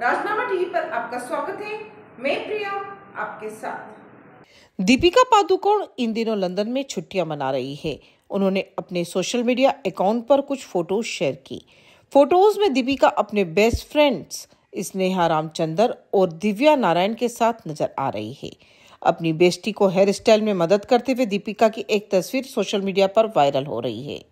राजनामा TV पर आपका स्वागत है मैं प्रिया आपके साथ दीपिका पादुकोण इन दिनों लंदन में छुट्टियां मना रही है उन्होंने अपने सोशल मीडिया अकाउंट पर कुछ फोटोज शेयर की फोटोज में दीपिका अपने बेस्ट फ्रेंड्स स्नेहा रामचंदर और दिव्या नारायण के साथ नजर आ रही है अपनी बेस्टी को हेयर स्टाइल में मदद करते हुए दीपिका की एक तस्वीर सोशल मीडिया पर वायरल हो रही है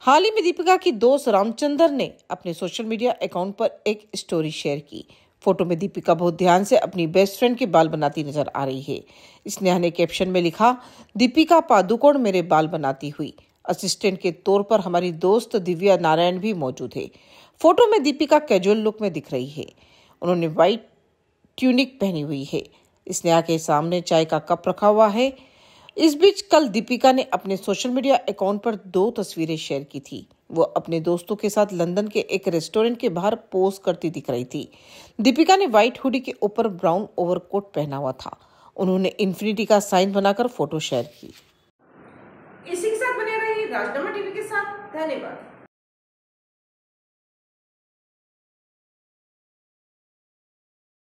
हाल ही में दीपिका की दोस्त रामचंदर ने अपने सोशल मीडिया अकाउंट पर एक स्टोरी शेयर की फोटो में दीपिका बहुत ध्यान से अपनी बेस्ट फ्रेंड के बाल बनाती नजर आ रही है इस नेहा कैप्शन में लिखा दीपिका पादुकोण मेरे बाल बनाती हुई असिस्टेंट के तौर पर हमारी दोस्त दिव्या नारायण भी मौजूद है फोटो में दीपिका कैजुअल लुक में दिख रही है उन्होंने व्हाइट ट्यूनिक पहनी हुई है स्नेहा के सामने चाय का कप रखा हुआ है इस बीच कल दीपिका ने अपने सोशल मीडिया अकाउंट पर दो तस्वीरें शेयर की थी वो अपने दोस्तों के साथ लंदन के एक रेस्टोरेंट के बाहर पोज करती दिख रही थी दीपिका ने व्हाइट हुडी के ऊपर ब्राउन ओवरकोट पहना हुआ था उन्होंने इन्फिनिटी का साइन बनाकर फोटो शेयर की इसी के साथ बने रहिए राजनामा टीवी के साथ धन्यवाद